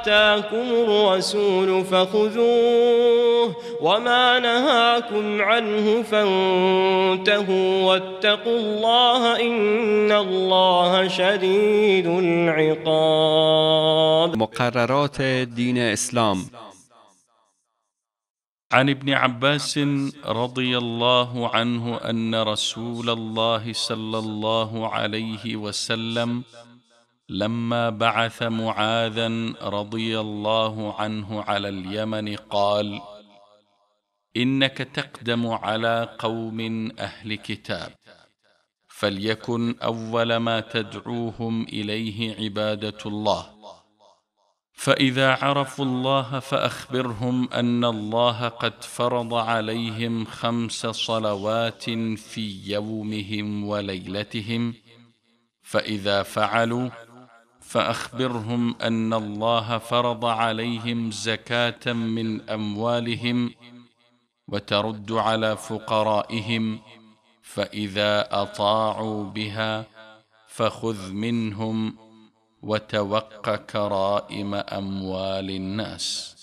آتاكم الرسول فخذوه وما نهاكم عنه فانتهوا واتقوا الله إن الله شديد العقاب مقررات دين إسلام عن ابن عباس رضي الله عنه أن رسول الله صلى الله عليه وسلم لما بعث معاذا رضي الله عنه على اليمن قال انك تقدم على قوم اهل كتاب فليكن اول ما تدعوهم اليه عباده الله فاذا عرفوا الله فاخبرهم ان الله قد فرض عليهم خمس صلوات في يومهم وليلتهم فاذا فعلوا فاخبرهم ان الله فرض عليهم زكاه من اموالهم وترد على فقرائهم فاذا اطاعوا بها فخذ منهم وتوق كرائم اموال الناس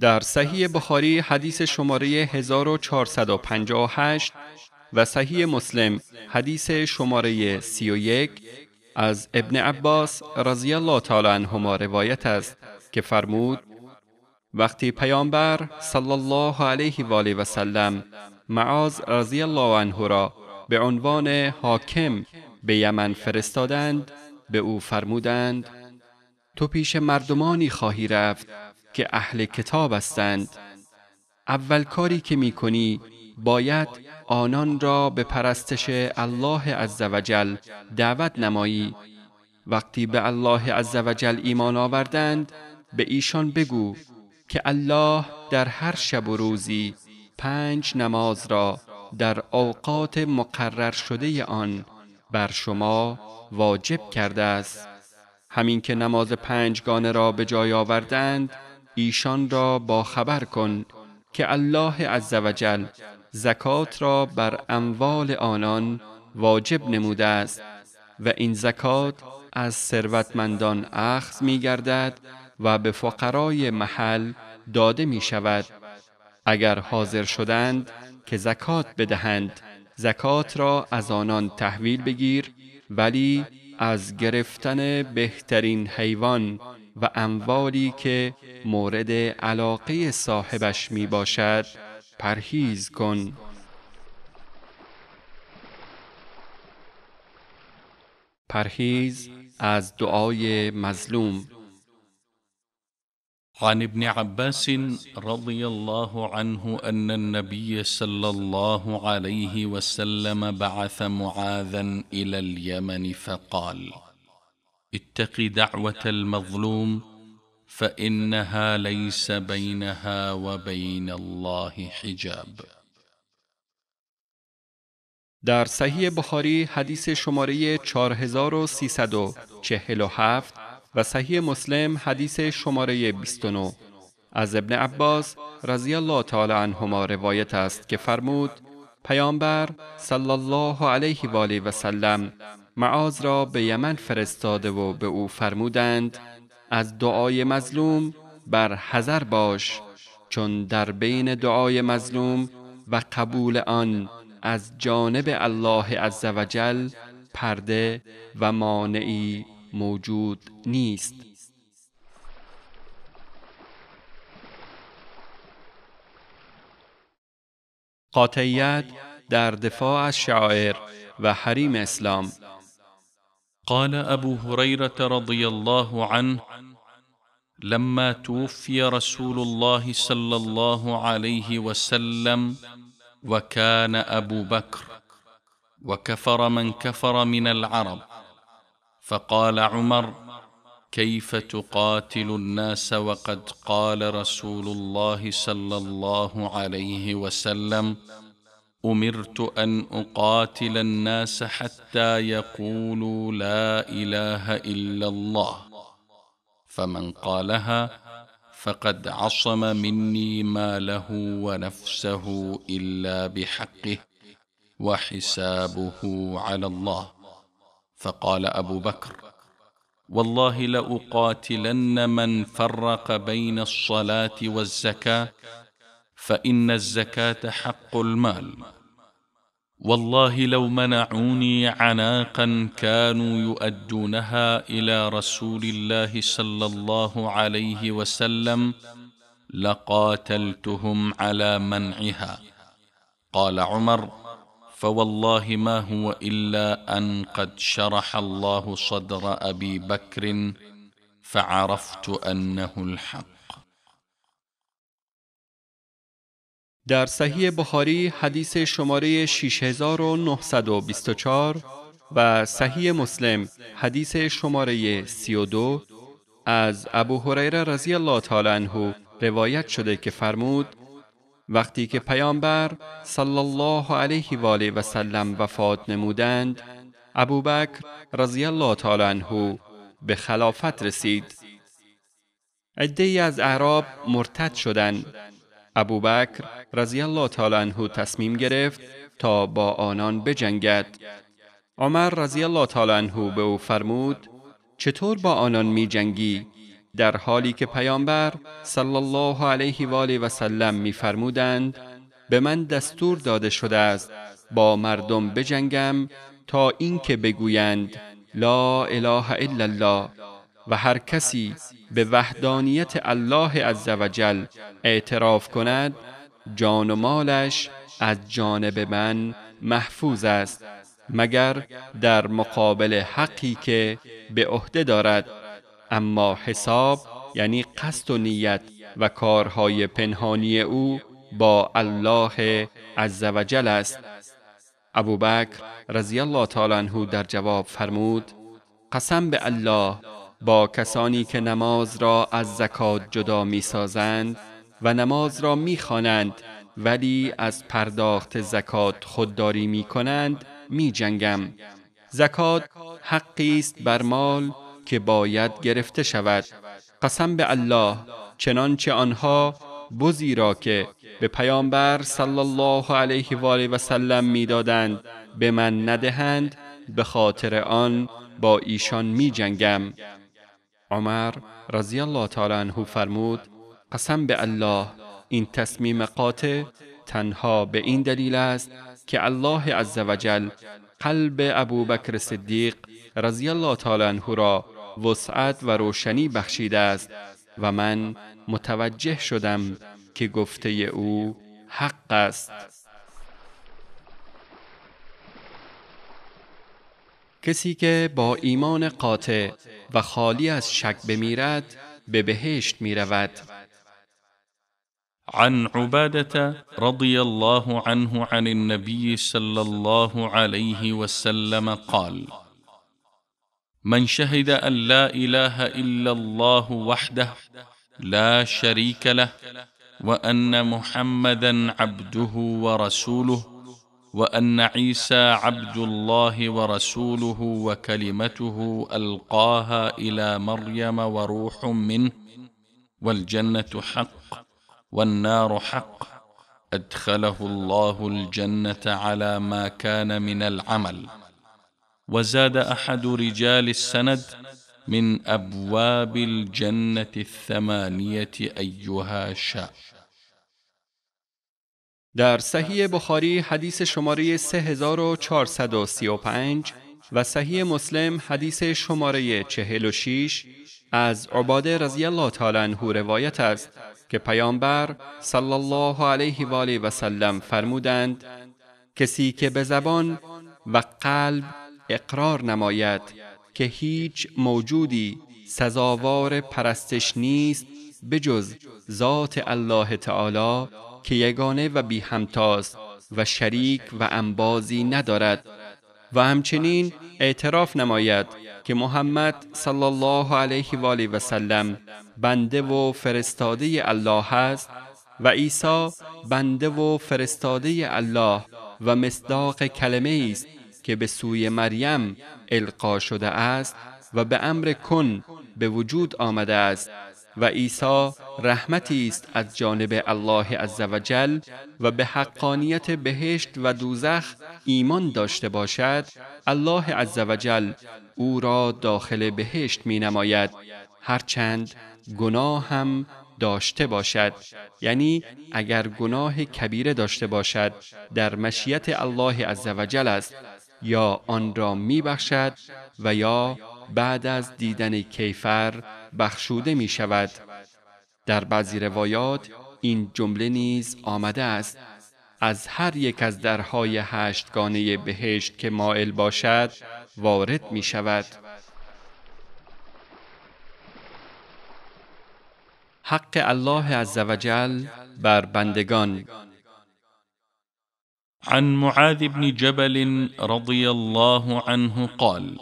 در صحیح بخاری حدیث شماره 1458 و صحیح مسلم حدیث شماره 31 از ابن عباس رضی الله تعالی عنهما روایت است که فرمود وقتی پیامبر صلی الله علیه و آله و سلم معاذ رضی الله عنه را به عنوان حاکم به یمن فرستادند به او فرمودند تو پیش مردمانی خواهی رفت که اهل کتاب هستند اول کاری که می کنی باید آنان را به پرستش الله عزوجل دعوت نمایی وقتی به الله عزوجل ایمان آوردند به ایشان بگو که الله در هر شب و روزی پنج نماز را در اوقات مقرر شده آن بر شما واجب کرده است همین که نماز پنج گانه را به جای آوردند ایشان را با خبر کن که الله عزوجل زکات را بر اموال آنان واجب نموده است و این زکات از ثروتمندان اخذ می گردد و به فقرای محل داده می شود اگر حاضر شدند که زکات بدهند زکات را از آنان تحویل بگیر ولی از گرفتن بهترین حیوان و اموالی که مورد علاقه صاحبش می باشد پرهیز کن پرهیز از دعای مظلوم عن ابن عباس رضي الله عنه أن النبي صلى الله عليه وسلم بعث معاذا إلى اليمن فقال اتق دعوة المظلوم فإنها ليس بينها وبين الله حجاب در صحیح بخاری حدیث شماره 4347 و صحیح مسلم حدیث شماره 29 از ابن عباس رضی الله تعالی عنهما روایت است که فرمود پیامبر صلی الله علیه و آله و سلم معاذ را به یمن فرستاده و به او فرمودند از دعای مظلوم بر حذر باش چون در بین دعای مظلوم و قبول آن از جانب الله عزوجل پرده و مانعی موجود نیست قاطعیت در دفاع از شاعر و حریم اسلام قال ابو هريره رضي الله عنه لما توفي رسول الله صلى الله عليه وسلم وكان ابو بكر وكفر من كفر من العرب فقال عمر كيف تقاتل الناس وقد قال رسول الله صلى الله عليه وسلم امرت ان اقاتل الناس حتى يقولوا لا اله الا الله فمن قالها فقد عصم مني ماله ونفسه الا بحقه وحسابه على الله فقال ابو بكر والله لاقاتلن من فرق بين الصلاه والزكاه فان الزكاه حق المال والله لو منعوني عناقا كانوا يؤدونها الى رسول الله صلى الله عليه وسلم لقاتلتهم على منعها قال عمر فوالله ما هو الا ان قد شرح الله صدر ابي بكر فعرفت انه الحق در صحیح بخاری حدیث شماره 6924 و صحیح مسلم حدیث شماره 32 از ابو هریره رضی الله تعالی عنه روایت شده که فرمود وقتی که پیامبر صلی الله علیه و آله و سلم وفات نمودند ابوبکر رضی الله تعالی عنه به خلافت رسید عده از اعراب مرتد شدند ابوبکر رضی الله تعالی عنه تصمیم گرفت تا با آنان بجنگد عمر رضی الله تعالی عنه به او فرمود چطور با آنان می جنگی در حالی که پیامبر صلی الله علیه و آله و سلم میفرمودند به من دستور داده شده است با مردم بجنگم تا اینکه بگویند لا اله الا الله و هر کسی به وحدانیت الله عزوجل اعتراف کند جان و مالش از جانب من محفوظ است مگر در مقابل حقی که به عهده دارد اما حساب یعنی قصد و نیت و کارهای پنهانی او با الله عزوجل است ابوبکر رضی الله تعالی عنه در جواب فرمود قسم به الله با کسانی که نماز را از زکات جدا می سازند و نماز را می خوانند ولی از پرداخت زکات خودداری می کنند می جنگم. زکات حقی است بر مال که باید گرفته شود. قسم به الله چنانچه آنها بزی را که به پیامبر صلی الله علیه و آله و سلم میدادند به من ندهند به خاطر آن با ایشان می جنگم عمر رضی الله تعالی عنه فرمود قسم به الله این تصمیم قاطع تنها به این دلیل است که الله عزوجل قلب ابو ابوبکر صدیق رضی الله تعالی عنه را وسعت و روشنی بخشیده است و من متوجه شدم که گفته او حق است کسی که با ایمان قاطع و خالی از شک بمیرد به بهشت میرود. عن عبادة رضی الله عنه عن النبی صلى الله عليه وسلم قال من شهد ان لا اله الا الله وحده لا شريك له وان محمدا عبده ورسوله وان عيسى عبد الله ورسوله وكلمته القاها الى مريم وروح منه والجنه حق والنار حق ادخله الله الجنه على ما كان من العمل وزاد احد رجال السند من ابواب الجنه الثمانيه ايها شاء در صحیح بخاری حدیث شماره 3435 و صحیح مسلم حدیث شماره 46 از عباده رضی الله تعالی عنه روایت است که پیامبر صلی الله علیه و آله و سلم فرمودند کسی که به زبان و قلب اقرار نماید که هیچ موجودی سزاوار پرستش نیست بجز ذات الله تعالی که یگانه و بی همتاست و شریک و انبازی ندارد و همچنین اعتراف نماید که محمد صلی الله علیه و آله و سلم بنده و فرستاده الله است و عیسی بنده و فرستاده الله و مصداق کلمه است که به سوی مریم القا شده است و به امر کن به وجود آمده است و عیسی رحمتی است از جانب الله عزوجل و به حقانیت بهشت و دوزخ ایمان داشته باشد الله عزوجل او را داخل بهشت می نماید هرچند گناه هم داشته باشد یعنی اگر گناه کبیره داشته باشد در مشیت الله عزوجل است یا آن را می بخشد و یا بعد از دیدن کیفر بخشوده می شود در بعضی روایات این جمله نیز آمده است از هر یک از درهای هشتگانه بهشت که مائل باشد وارد می شود حق الله عزوجل بر بندگان عن معاذ بن جبل رضی الله عنه قال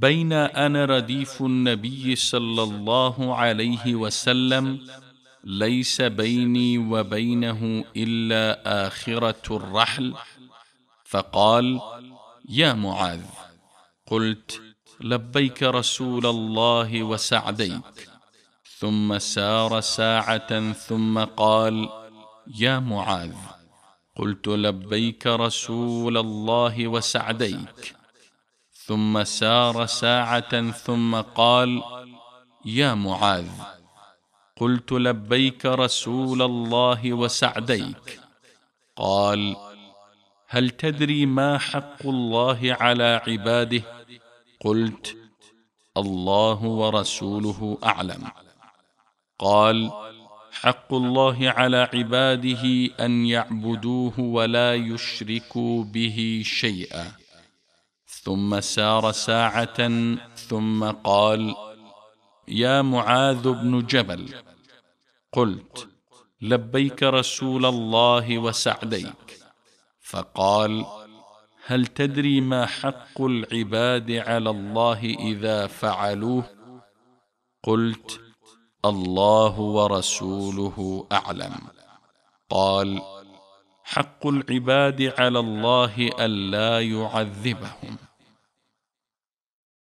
بين انا رديف النبي صلى الله عليه وسلم ليس بيني وبينه الا اخره الرحل فقال يا معاذ قلت لبيك رسول الله وسعديك ثم سار ساعه ثم قال يا معاذ قلت لبيك رسول الله وسعديك ثم سار ساعه ثم قال يا معاذ قلت لبيك رسول الله وسعديك قال هل تدري ما حق الله على عباده قلت الله ورسوله اعلم قال حق الله على عباده ان يعبدوه ولا يشركوا به شيئا ثم سار ساعه ثم قال يا معاذ بن جبل قلت لبيك رسول الله وسعديك فقال هل تدري ما حق العباد على الله اذا فعلوه قلت الله ورسوله اعلم قال حق العباد على الله الا يعذبهم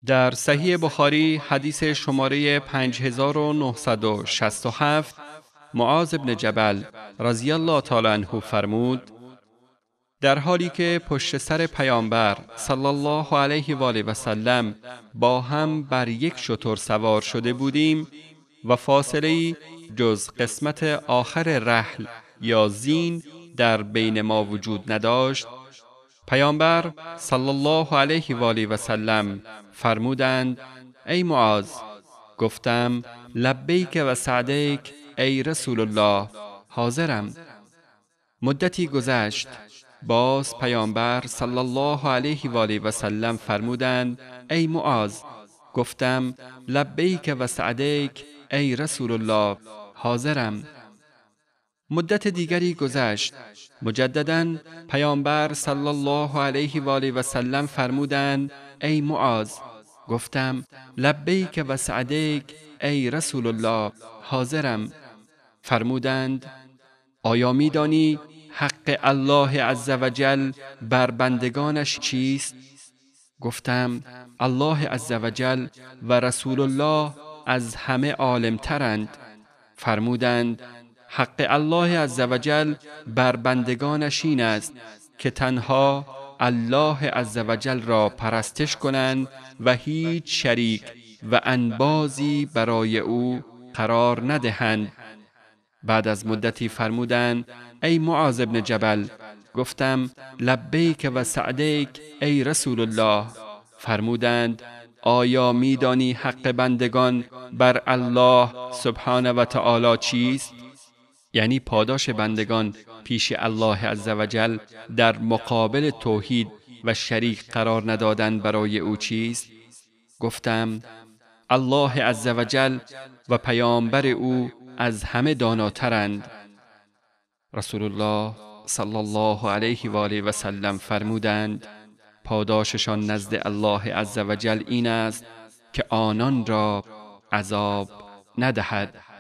در صحیح بخاری حدیث شماره 5967 معاذ بن جبل رضی الله تعالی عنه فرمود در حالی که پشت سر پیامبر صلی الله علیه و آله و سلم با هم بر یک شتر سوار شده بودیم و فاصله جز قسمت آخر رحل یا زین در بین ما وجود نداشت پیامبر صلی الله علیه و آله و سلم فرمودند ای معاذ گفتم لبیک و سعدیک ای رسول الله حاضرم مدتی گذشت باز پیامبر صلی الله علیه و آله و سلم فرمودند ای معاذ گفتم لبیک و سعدیک ای رسول الله حاضرم مدت دیگری گذشت مجددا پیامبر صلی الله علیه و آله و سلم فرمودند ای معاذ، گفتم لبیک و سعدیک ای رسول الله حاضرم فرمودند آیا میدانی حق الله عزوجل بر بندگانش چیست گفتم الله عزوجل و رسول الله از همه ترند، فرمودند حق الله عزوجل بر بندگانش این است که تنها الله عزوجل را پرستش کنند و هیچ شریک و انبازی برای او قرار ندهند بعد از مدتی فرمودند ای معاذ ابن جبل گفتم لبیک و سعدیک ای رسول الله فرمودند آیا میدانی حق بندگان بر الله سبحانه و تعالی چیست یعنی پاداش بندگان پیش الله عزوجل در مقابل توحید و شریک قرار ندادن برای او چیست؟ گفتم الله عزوجل و پیامبر او از همه داناترند رسول الله صلی الله علیه و آله و سلم فرمودند پاداششان نزد الله عزوجل این است که آنان را عذاب ندهد